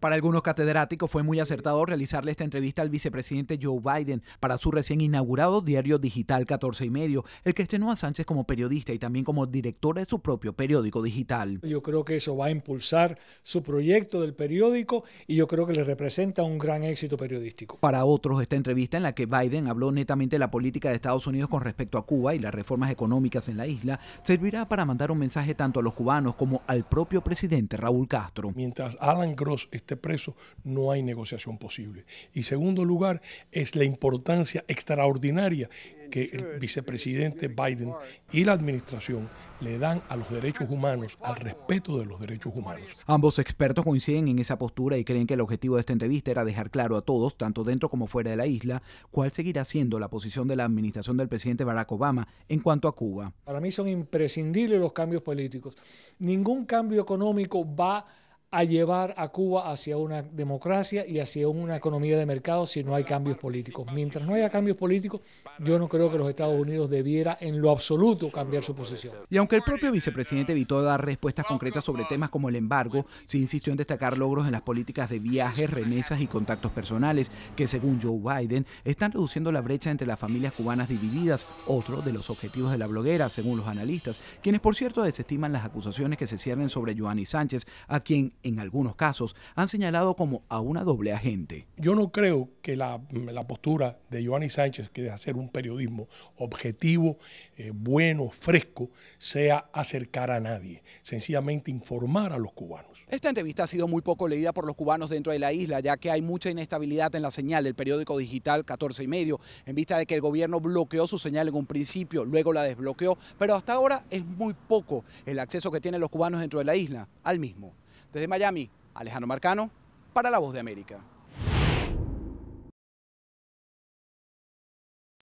Para algunos catedráticos fue muy acertado realizarle esta entrevista al vicepresidente Joe Biden para su recién inaugurado diario digital 14 y medio, el que estrenó a Sánchez como periodista y también como director de su propio periódico digital. Yo creo que eso va a impulsar su proyecto del periódico y yo creo que le representa un gran éxito periodístico. Para otros, esta entrevista en la que Biden habló netamente de la política de Estados Unidos con respecto a Cuba y las reformas económicas en la isla servirá para mandar un mensaje tanto a los cubanos como al propio presidente Raúl Castro. Mientras Alan Gross esté preso, no hay negociación posible. Y segundo lugar, es la importancia extraordinaria que el vicepresidente Biden y la administración le dan a los derechos humanos, al respeto de los derechos humanos. Ambos expertos coinciden en esa postura y creen que el objetivo de esta entrevista era dejar claro a todos, tanto dentro como fuera de la isla, cuál seguirá siendo la posición de la administración del presidente Barack Obama en cuanto a Cuba. Para mí son imprescindibles los cambios políticos. Ningún cambio económico va a a llevar a Cuba hacia una democracia y hacia una economía de mercado si no hay cambios políticos. Mientras no haya cambios políticos, yo no creo que los Estados Unidos debiera en lo absoluto cambiar su posición. Y aunque el propio vicepresidente evitó dar respuestas concretas sobre temas como el embargo, se insistió en destacar logros en las políticas de viajes, remesas y contactos personales, que según Joe Biden están reduciendo la brecha entre las familias cubanas divididas, otro de los objetivos de la bloguera, según los analistas, quienes por cierto desestiman las acusaciones que se ciernen sobre Joanny Sánchez, a quien en algunos casos, han señalado como a una doble agente. Yo no creo que la, postura de Giovanni Sánchez, que de hacer un periodismo objetivo, eh, bueno, fresco, sea acercar a nadie, sencillamente informar a los cubanos. Esta entrevista ha sido muy poco leída por los cubanos dentro de la isla, ya que hay mucha inestabilidad en la señal del periódico digital 14 y medio, en vista de que el gobierno bloqueó su señal en un principio, luego la desbloqueó, pero hasta ahora es muy poco el acceso que tienen los cubanos dentro de la isla al mismo. Desde Miami, Alejandro Marcano, para La Voz de América.